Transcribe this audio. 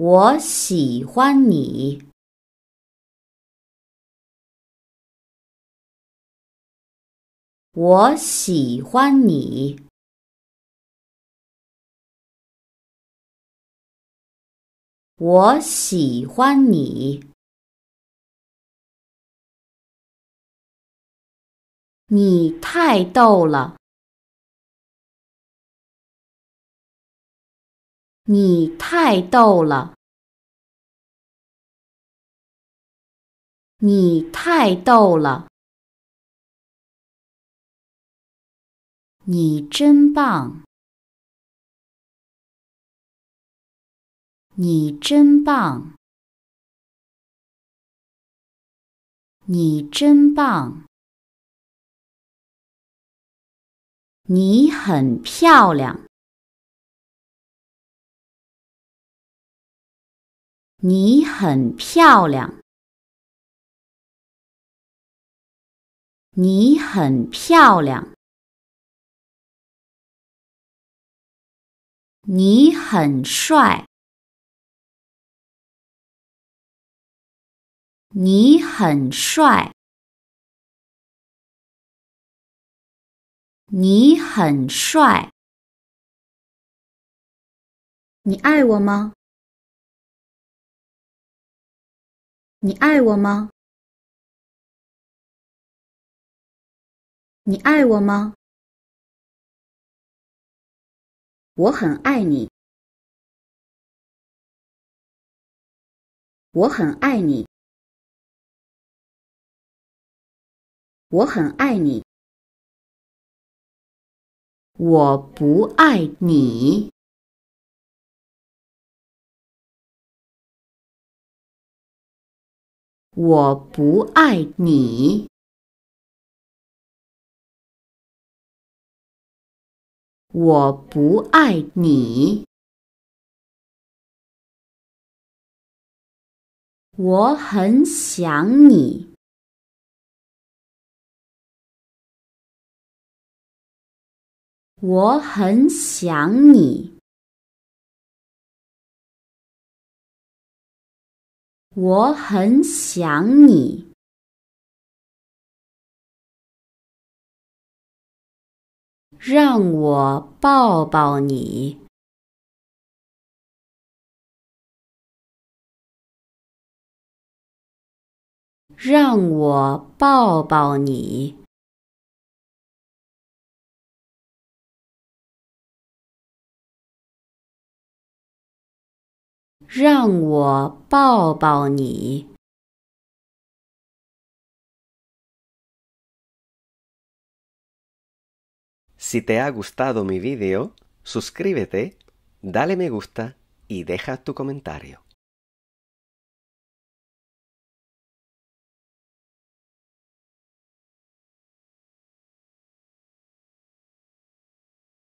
我喜欢你，我喜欢你，我喜欢你，你太逗了。你太逗了！你太逗了！你真棒！你真棒！你真棒！你很漂亮。你很漂亮，你很漂亮，你很帅，你很帅，你很帅，你爱我吗？你爱我吗？你爱我吗？我很爱你。我很爱你。我很爱你。我不爱你。我不爱你，我不爱你，我很想你，我很想你。我很想你，让我抱抱你，让我抱抱你。Si te ha gustado mi video, suscríbete, dale me gusta y deja tu comentario.